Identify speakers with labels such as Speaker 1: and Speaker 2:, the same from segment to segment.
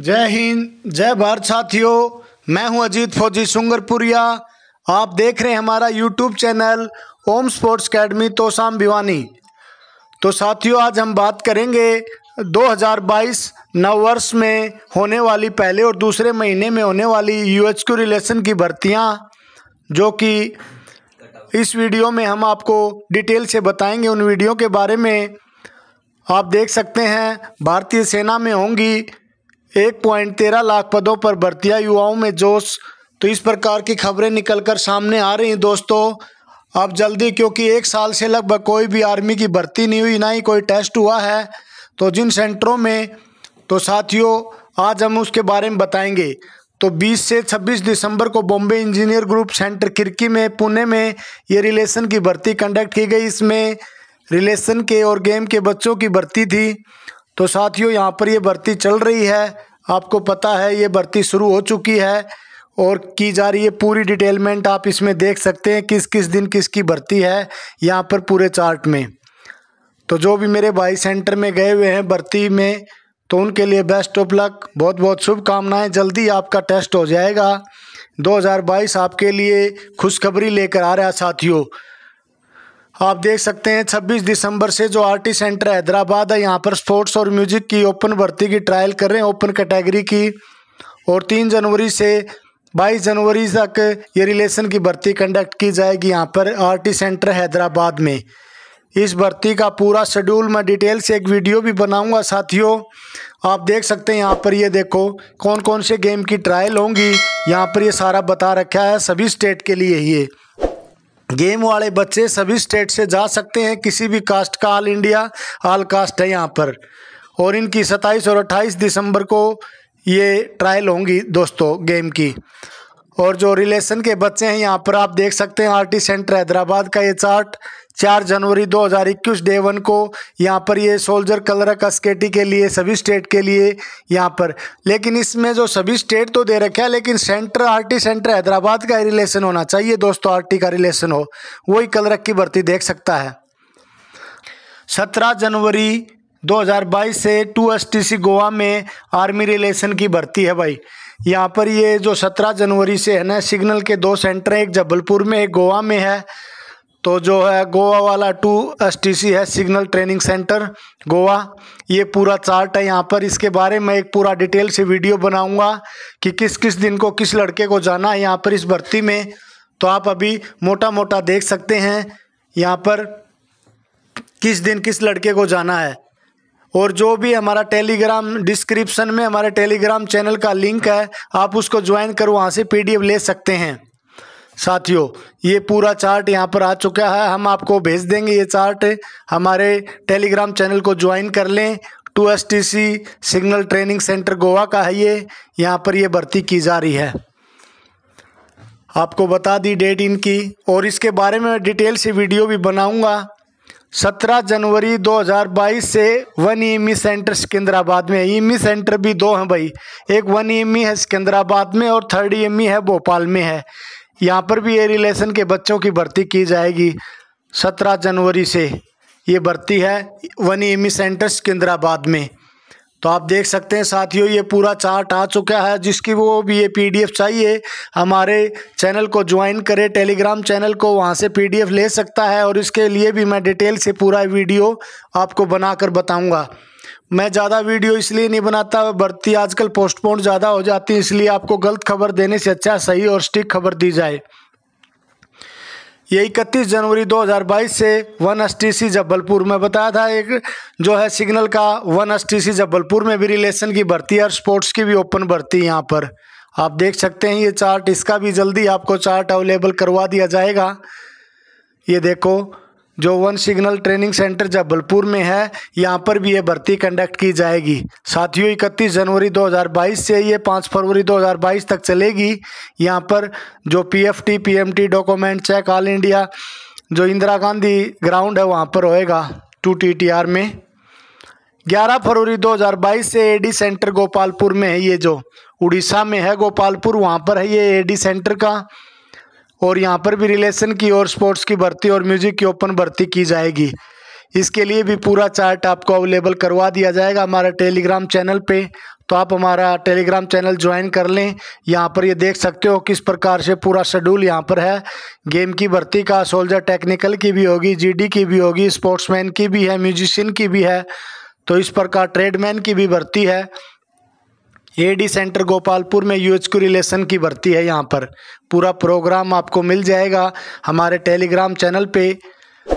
Speaker 1: जय हिंद जय भारत साथियों मैं हूं अजीत फौजी सुंगरपुरिया आप देख रहे हैं हमारा YouTube channel Om sports academy Tosham Bhiwani तो साथियों आज हम बात करेंगे 2022 नव वर्ष में होने वाली पहले और दूसरे महीने में होने वाली यू एच क्यू रिलेशन की भर्तियाँ जो कि इस वीडियो में हम आपको डिटेल से बताएंगे उन वीडियो के बारे में आप देख सकते हैं भारतीय सेना में होंगी एक पॉइंट तेरह लाख पदों पर भर्तियां युवाओं में जोश तो इस प्रकार की खबरें निकलकर सामने आ रही हैं दोस्तों अब जल्दी क्योंकि एक साल से लगभग कोई भी आर्मी की भर्ती नहीं हुई ना ही कोई टेस्ट हुआ है तो जिन सेंटरों में तो साथियों आज हम उसके बारे में बताएंगे तो 20 से 26 दिसंबर को बॉम्बे इंजीनियर ग्रुप सेंटर खिड़की में पुणे में ये रिलेशन की भर्ती कंडक्ट की गई इसमें रिलेशन के और गेम के बच्चों की भर्ती थी तो साथियों यहाँ पर ये भर्ती चल रही है आपको पता है ये भर्ती शुरू हो चुकी है और की जा रही है पूरी डिटेलमेंट आप इसमें देख सकते हैं किस किस दिन किसकी भर्ती है यहाँ पर पूरे चार्ट में तो जो भी मेरे भाई सेंटर में गए हुए हैं भर्ती में तो उनके लिए बेस्ट ऑफ लक बहुत बहुत शुभकामनाएँ जल्दी आपका टेस्ट हो जाएगा 2022 आपके लिए खुशखबरी लेकर आ रहा साथियों आप देख सकते हैं 26 दिसंबर से जो आर टी सेंटर हैदराबाद है यहाँ पर स्पोर्ट्स और म्यूजिक की ओपन भर्ती की ट्रायल कर रहे हैं ओपन कैटेगरी की और तीन जनवरी से बाईस जनवरी तक ये रिलेशन की भर्ती कंडक्ट की जाएगी यहाँ पर आर टी सेंटर हैदराबाद में इस भर्ती का पूरा शेड्यूल मैं डिटेल से एक वीडियो भी बनाऊंगा साथियों आप देख सकते हैं यहाँ पर ये देखो कौन कौन से गेम की ट्रायल होंगी यहाँ पर ये सारा बता रखा है सभी स्टेट के लिए ये गेम वाले बच्चे सभी स्टेट से जा सकते हैं किसी भी कास्ट का ऑल इंडिया ऑल कास्ट है यहाँ पर और इनकी 27 और 28 दिसंबर को ये ट्रायल होंगी दोस्तों गेम की और जो रिलेशन के बच्चे हैं यहाँ पर आप देख सकते हैं आर टी सेंटर हैदराबाद का ये चार्ट चार जनवरी 2021 डे वन को यहाँ पर ये सोल्जर कलर स्केटी के लिए सभी स्टेट के लिए यहाँ पर लेकिन इसमें जो सभी स्टेट तो दे रखे हैं लेकिन सेंटर आरटी सेंटर हैदराबाद का रिलेशन होना चाहिए दोस्तों आरटी का रिलेशन हो वही कलरक की भर्ती देख सकता है सत्रह जनवरी 2022 से टू एस गोवा में आर्मी रिलेशन की भर्ती है भाई यहाँ पर ये जो सत्रह जनवरी से है ना सिग्नल के दो सेंटर एक जबलपुर में एक गोवा में है तो जो है गोवा वाला टू एस टी सी है सिग्नल ट्रेनिंग सेंटर गोवा ये पूरा चार्ट है यहाँ पर इसके बारे में एक पूरा डिटेल से वीडियो बनाऊंगा कि किस किस दिन को किस लड़के को जाना है यहाँ पर इस भर्ती में तो आप अभी मोटा मोटा देख सकते हैं यहाँ पर किस दिन किस लड़के को जाना है और जो भी हमारा टेलीग्राम डिस्क्रिप्शन में हमारे टेलीग्राम चैनल का लिंक है आप उसको ज्वाइन कर वहाँ से पी ले सकते हैं साथियों ये पूरा चार्ट यहाँ पर आ चुका है हम आपको भेज देंगे ये चार्ट हमारे टेलीग्राम चैनल को ज्वाइन कर लें two S T C signal training centre Goa का है ये यहाँ पर ये भर्ती की जा रही है आपको बता दी डेट इनकी और इसके बारे में डिटेल से वीडियो भी बनाऊंगा 17 जनवरी 2022 से वन ई सेंटर सिकंदराबाद में ई सेंटर भी दो हैं भाई एक वन ई है सिकंदराबाद में और थर्ड ई है भोपाल में है यहाँ पर भी ए रिलेशन के बच्चों की भर्ती की जाएगी सत्रह जनवरी से ये भर्ती है वनी एमी सेंटर्स सिकंदराबाद में तो आप देख सकते हैं साथियों ये पूरा चार्ट आ चुका है जिसकी वो भी ये पीडीएफ चाहिए हमारे चैनल को ज्वाइन करें टेलीग्राम चैनल को वहाँ से पीडीएफ ले सकता है और इसके लिए भी मैं डिटेल से पूरा वीडियो आपको बनाकर बताऊँगा मैं ज़्यादा वीडियो इसलिए नहीं बनाता बढ़ती आजकल पोस्टपोन ज़्यादा हो जाती है इसलिए आपको गलत खबर देने से अच्छा सही और स्टिक खबर दी जाए ये इकतीस जनवरी 2022 से one S T C Jabalpur में बताया था एक जो है सिग्नल का one S T C Jabalpur में भी रिलेशन की भर्ती है और स्पोर्ट्स की भी ओपन भर्ती है यहाँ पर आप देख सकते हैं ये चार्ट इसका भी जल्दी आपको चार्ट अवेलेबल करवा दिया जाएगा ये देखो जो one signal training centre Jabalpur में है यहाँ पर भी ये भर्ती कंडक्ट की जाएगी साथियों इकतीस जनवरी 2022 से ये 5 फरवरी 2022 तक चलेगी यहाँ पर जो PFT PMT document check all India जो इंदिरा गांधी ग्राउंड है वहाँ पर होएगा टू टी में 11 फरवरी 2022 से एडी सेंटर गोपालपुर में है ये जो उड़ीसा में है गोपालपुर वहाँ पर है ये डी सेंटर का और यहाँ पर भी रिलेशन की और स्पोर्ट्स की भर्ती और म्यूजिक की ओपन भर्ती की जाएगी इसके लिए भी पूरा चार्ट आपको अवेलेबल करवा दिया जाएगा हमारा टेलीग्राम चैनल पे तो आप हमारा टेलीग्राम चैनल ज्वाइन कर लें यहाँ पर ये देख सकते हो किस प्रकार से पूरा शेड्यूल यहाँ पर है गेम की भर्ती का सोल्जर टेक्निकल की भी होगी जीडी की भी होगी स्पोर्ट्समैन की भी है म्यूजिशियन की भी है तो इस प्रकार ट्रेडमैन की भी भर्ती है एडी सेंटर गोपालपुर में यूएच क्यू रिलेशन की भर्ती है यहाँ पर पूरा प्रोग्राम आपको मिल जाएगा हमारे टेलीग्राम चैनल पे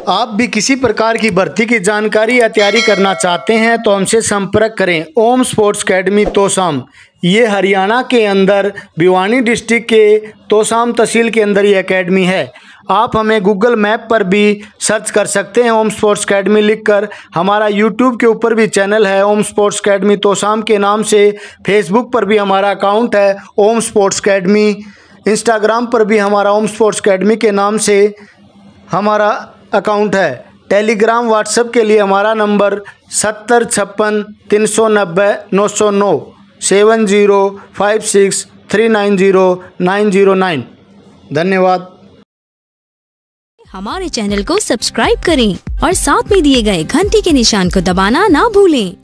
Speaker 1: आप भी किसी प्रकार की भर्ती की जानकारी या तैयारी करना चाहते हैं तो हमसे संपर्क करें ओम स्पोर्ट्स अकेडमी तोसाम ये हरियाणा के अंदर भिवानी डिस्ट्रिक्ट के तोसाम तहसील के अंदर ये एकेडमी है आप हमें गूगल मैप पर भी सर्च कर सकते हैं ओम स्पोर्ट्स अकेडमी लिखकर हमारा यूट्यूब के ऊपर भी चैनल है ओम स्पोर्ट्स अकेडमी तोसाम के नाम से फेसबुक पर भी हमारा अकाउंट है ओम स्पोर्ट्स अकेडमी इंस्टाग्राम पर भी हमारा ओम स्पोर्ट्स अकेडमी के नाम से हमारा अकाउंट है टेलीग्राम व्हाट्सएप के लिए हमारा नंबर सत्तर छप्पन तीन सौ नब्बे नौ सौ नौ seven zero five six three nine zero nine zero nine धन्यवाद हमारे चैनल को सब्सक्राइब करें और साथ में दिए गए घंटी के निशान को दबाना ना भूलें